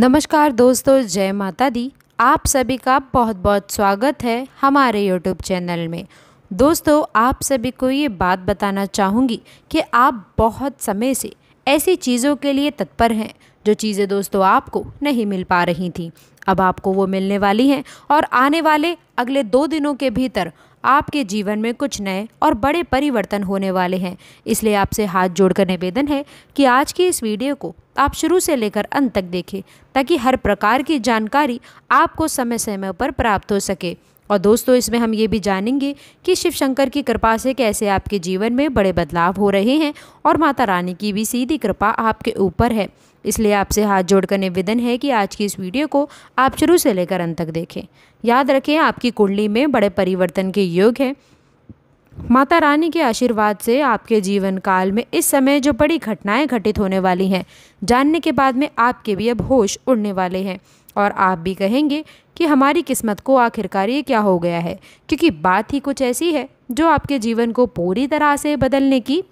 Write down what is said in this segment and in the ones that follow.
नमस्कार दोस्तों जय माता दी आप सभी का बहुत बहुत स्वागत है हमारे यूट्यूब चैनल में दोस्तों आप सभी को ये बात बताना चाहूँगी कि आप बहुत समय से ऐसी चीज़ों के लिए तत्पर हैं जो चीज़ें दोस्तों आपको नहीं मिल पा रही थी अब आपको वो मिलने वाली हैं और आने वाले अगले दो दिनों के भीतर आपके जीवन में कुछ नए और बड़े परिवर्तन होने वाले हैं इसलिए आपसे हाथ जोड़कर निवेदन है कि आज की इस वीडियो को आप शुरू से लेकर अंत तक देखें ताकि हर प्रकार की जानकारी आपको समय समय पर प्राप्त हो सके और दोस्तों इसमें हम ये भी जानेंगे कि शिव शंकर की कृपा से कैसे आपके जीवन में बड़े बदलाव हो रहे हैं और माता रानी की भी सीधी कृपा आपके ऊपर है इसलिए आपसे हाथ जोड़कर निवेदन है कि आज की इस वीडियो को आप शुरू से लेकर अंत तक देखें याद रखें आपकी कुंडली में बड़े परिवर्तन के योग हैं माता रानी के आशीर्वाद से आपके जीवन काल में इस समय जो बड़ी घटनाएं घटित होने वाली हैं जानने के बाद में आपके भी अब होश उड़ने वाले हैं और आप भी कहेंगे कि हमारी किस्मत को आखिरकार ये क्या हो गया है क्योंकि बात ही कुछ ऐसी है जो आपके जीवन को पूरी तरह से बदलने की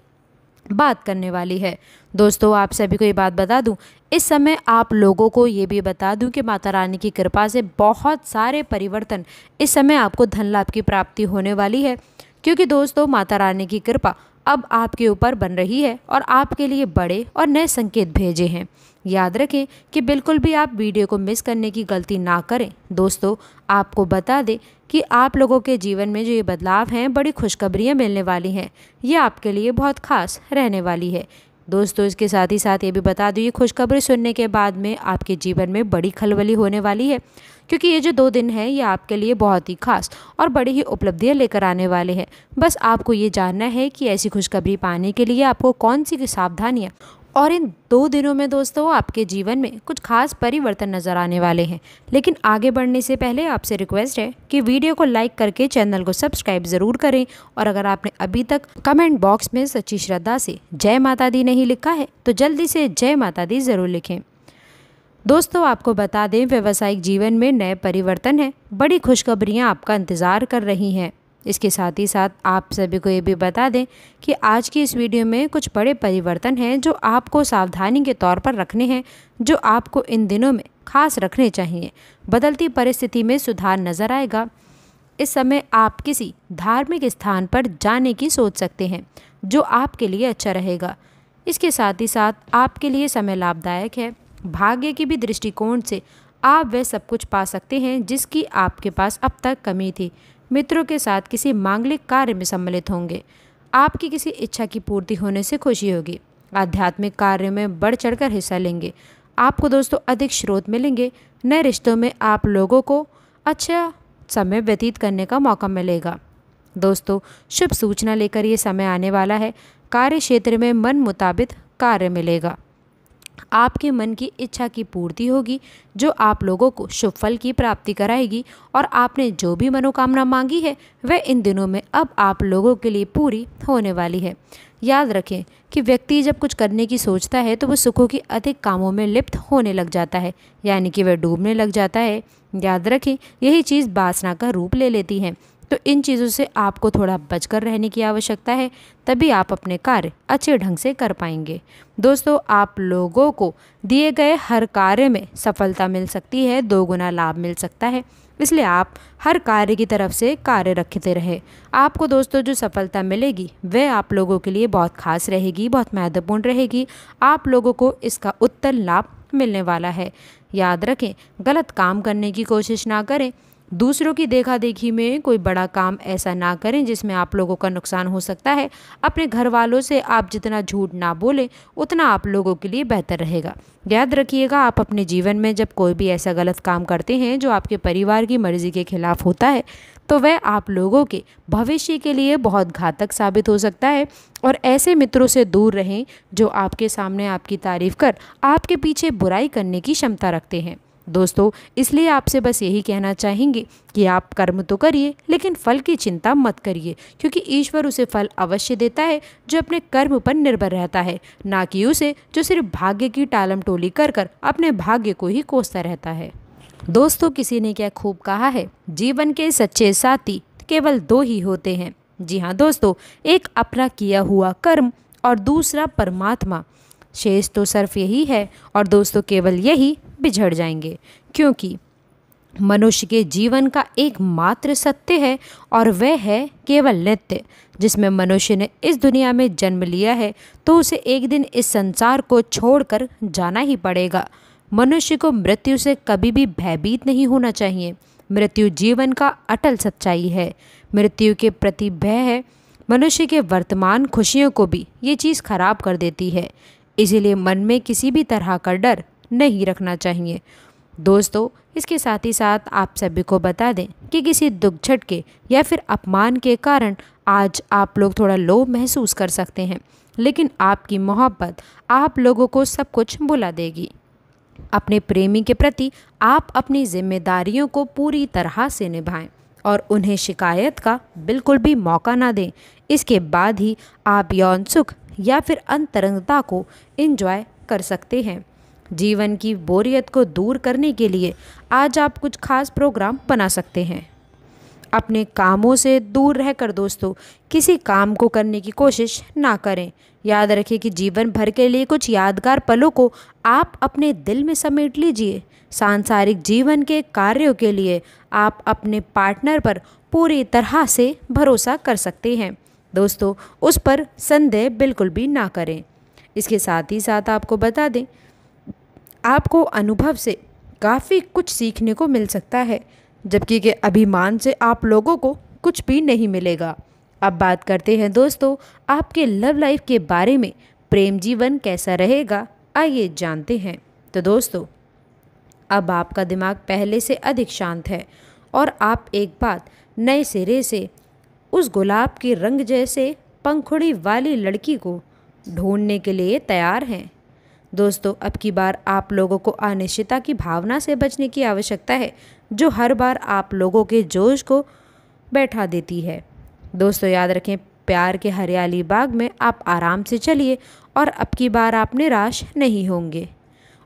बात करने वाली है दोस्तों आप सभी को ये बात बता दूं इस समय आप लोगों को ये भी बता दूं कि माता रानी की कृपा से बहुत सारे परिवर्तन इस समय आपको धन लाभ की प्राप्ति होने वाली है क्योंकि दोस्तों माता रानी की कृपा अब आपके ऊपर बन रही है और आपके लिए बड़े और नए संकेत भेजे हैं याद रखें कि बिल्कुल भी आप वीडियो को मिस करने की गलती ना करें दोस्तों आपको बता दें कि आप लोगों के जीवन में जो ये बदलाव हैं बड़ी खुशखबरियाँ मिलने वाली हैं ये आपके लिए बहुत खास रहने वाली है दोस्तों इसके साथ ही साथ ये भी बता दूँ ये खुशखबरी सुनने के बाद में आपके जीवन में बड़ी खलबली होने वाली है क्योंकि ये जो दो दिन है ये आपके लिए बहुत ही खास और बड़ी ही उपलब्धियाँ लेकर आने वाले हैं बस आपको ये जानना है कि ऐसी खुशखबरी पाने के लिए आपको कौन सी सावधानियाँ और इन दो दिनों में दोस्तों आपके जीवन में कुछ खास परिवर्तन नज़र आने वाले हैं लेकिन आगे बढ़ने से पहले आपसे रिक्वेस्ट है कि वीडियो को लाइक करके चैनल को सब्सक्राइब ज़रूर करें और अगर आपने अभी तक कमेंट बॉक्स में सच्ची श्रद्धा से जय माता दी नहीं लिखा है तो जल्दी से जय माता दी ज़रूर लिखें दोस्तों आपको बता दें व्यावसायिक जीवन में नए परिवर्तन हैं बड़ी खुशखबरियाँ आपका इंतज़ार कर रही हैं इसके साथ ही साथ आप सभी को ये भी बता दें कि आज की इस वीडियो में कुछ बड़े परिवर्तन हैं जो आपको सावधानी के तौर पर रखने हैं जो आपको इन दिनों में खास रखने चाहिए बदलती परिस्थिति में सुधार नज़र आएगा इस समय आप किसी धार्मिक स्थान पर जाने की सोच सकते हैं जो आपके लिए अच्छा रहेगा इसके साथ ही साथ आपके लिए समय लाभदायक है भाग्य की भी दृष्टिकोण से आप वह सब कुछ पा सकते हैं जिसकी आपके पास अब तक कमी थी मित्रों के साथ किसी मांगलिक कार्य में सम्मिलित होंगे आपकी किसी इच्छा की पूर्ति होने से खुशी होगी आध्यात्मिक कार्यों में बढ़ चढ़कर हिस्सा लेंगे आपको दोस्तों अधिक स्रोत मिलेंगे नए रिश्तों में आप लोगों को अच्छा समय व्यतीत करने का मौका मिलेगा दोस्तों शुभ सूचना लेकर ये समय आने वाला है कार्य क्षेत्र में मन मुताबिक कार्य मिलेगा आपके मन की इच्छा की पूर्ति होगी जो आप लोगों को शुभ फल की प्राप्ति कराएगी और आपने जो भी मनोकामना मांगी है वह इन दिनों में अब आप लोगों के लिए पूरी होने वाली है याद रखें कि व्यक्ति जब कुछ करने की सोचता है तो वह सुखों की अधिक कामों में लिप्त होने लग जाता है यानी कि वह डूबने लग जाता है याद रखें यही चीज़ बासना का रूप ले लेती है तो इन चीज़ों से आपको थोड़ा बचकर रहने की आवश्यकता है तभी आप अपने कार्य अच्छे ढंग से कर पाएंगे दोस्तों आप लोगों को दिए गए हर कार्य में सफलता मिल सकती है दोगुना लाभ मिल सकता है इसलिए आप हर कार्य की तरफ से कार्य रखते रहे आपको दोस्तों जो सफलता मिलेगी वह आप लोगों के लिए बहुत खास रहेगी बहुत महत्वपूर्ण रहेगी आप लोगों को इसका उत्तर लाभ मिलने वाला है याद रखें गलत काम करने की कोशिश ना करें दूसरों की देखा देखी में कोई बड़ा काम ऐसा ना करें जिसमें आप लोगों का नुकसान हो सकता है अपने घर वालों से आप जितना झूठ ना बोलें उतना आप लोगों के लिए बेहतर रहेगा याद रखिएगा आप अपने जीवन में जब कोई भी ऐसा गलत काम करते हैं जो आपके परिवार की मर्ज़ी के ख़िलाफ़ होता है तो वह आप लोगों के भविष्य के लिए बहुत घातक साबित हो सकता है और ऐसे मित्रों से दूर रहें जो आपके सामने आपकी तारीफ़ कर आपके पीछे बुराई करने की क्षमता रखते हैं दोस्तों इसलिए आपसे बस यही कहना चाहेंगे कि आप कर्म तो करिए लेकिन फल की चिंता मत करिए क्योंकि ईश्वर उसे फल अवश्य देता है जो अपने कर्म पर निर्भर रहता है ना कि उसे जो सिर्फ भाग्य की टालम टोली कर कर अपने भाग्य को ही कोसता रहता है दोस्तों किसी ने क्या खूब कहा है जीवन के सच्चे साथी केवल दो ही होते हैं जी हाँ दोस्तों एक अपना किया हुआ कर्म और दूसरा परमात्मा शेष तो सिर्फ यही है और दोस्तों तो केवल यही बिझड़ जाएंगे क्योंकि मनुष्य के जीवन का एकमात्र सत्य है और वह है केवल नित्य जिसमें मनुष्य ने इस दुनिया में जन्म लिया है तो उसे एक दिन इस संसार को छोड़कर जाना ही पड़ेगा मनुष्य को मृत्यु से कभी भी भयभीत नहीं होना चाहिए मृत्यु जीवन का अटल सच्चाई है मृत्यु के प्रति भय है मनुष्य के वर्तमान खुशियों को भी ये चीज़ खराब कर देती है इसीलिए मन में किसी भी तरह का डर नहीं रखना चाहिए दोस्तों इसके साथ ही साथ आप सभी को बता दें कि किसी दुख झटके या फिर अपमान के कारण आज आप लोग थोड़ा लो महसूस कर सकते हैं लेकिन आपकी मोहब्बत आप लोगों को सब कुछ बुला देगी अपने प्रेमी के प्रति आप अपनी जिम्मेदारियों को पूरी तरह से निभाएं और उन्हें शिकायत का बिल्कुल भी मौका ना दें इसके बाद ही आप यौन सुख या फिर अंतरंगता को इन्जॉय कर सकते हैं जीवन की बोरियत को दूर करने के लिए आज आप कुछ खास प्रोग्राम बना सकते हैं अपने कामों से दूर रहकर दोस्तों किसी काम को करने की कोशिश ना करें याद रखें कि जीवन भर के लिए कुछ यादगार पलों को आप अपने दिल में समेट लीजिए सांसारिक जीवन के कार्यों के लिए आप अपने पार्टनर पर पूरी तरह से भरोसा कर सकते हैं दोस्तों उस पर संदेह बिल्कुल भी ना करें इसके साथ ही साथ आपको बता दें आपको अनुभव से काफ़ी कुछ सीखने को मिल सकता है जबकि के अभिमान से आप लोगों को कुछ भी नहीं मिलेगा अब बात करते हैं दोस्तों आपके लव लाइफ के बारे में प्रेम जीवन कैसा रहेगा आइए जानते हैं तो दोस्तों अब आपका दिमाग पहले से अधिक शांत है और आप एक बात नए सिरे से उस गुलाब के रंग जैसे पंखुड़ी वाली लड़की को ढूंढने के लिए तैयार हैं दोस्तों अब की बार आप लोगों को अनिश्चितता की भावना से बचने की आवश्यकता है जो हर बार आप लोगों के जोश को बैठा देती है दोस्तों याद रखें प्यार के हरियाली बाग में आप आराम से चलिए और अब की बार आप निराश नहीं होंगे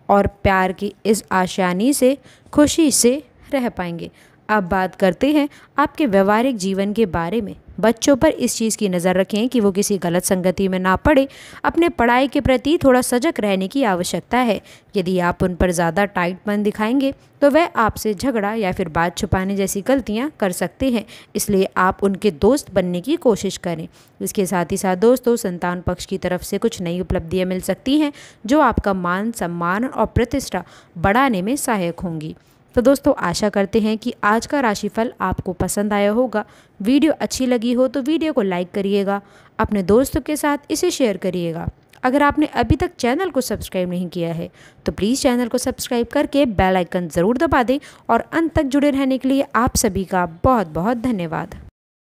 और प्यार की इस आशानी से खुशी से रह पाएंगे अब बात करते हैं आपके व्यवहारिक जीवन के बारे में बच्चों पर इस चीज़ की नज़र रखें कि वो किसी गलत संगति में ना पड़े अपने पढ़ाई के प्रति थोड़ा सजग रहने की आवश्यकता है यदि आप उन पर ज़्यादा टाइट मन दिखाएंगे तो वह आपसे झगड़ा या फिर बात छुपाने जैसी गलतियां कर सकते हैं इसलिए आप उनके दोस्त बनने की कोशिश करें इसके साथ ही साथ दोस्तों संतान पक्ष की तरफ से कुछ नई उपलब्धियाँ मिल सकती हैं जो आपका मान सम्मान और प्रतिष्ठा बढ़ाने में सहायक होंगी तो दोस्तों आशा करते हैं कि आज का राशिफल आपको पसंद आया होगा वीडियो अच्छी लगी हो तो वीडियो को लाइक करिएगा अपने दोस्तों के साथ इसे शेयर करिएगा अगर आपने अभी तक चैनल को सब्सक्राइब नहीं किया है तो प्लीज़ चैनल को सब्सक्राइब करके बेल आइकन ज़रूर दबा दें और अंत तक जुड़े रहने के लिए आप सभी का बहुत बहुत धन्यवाद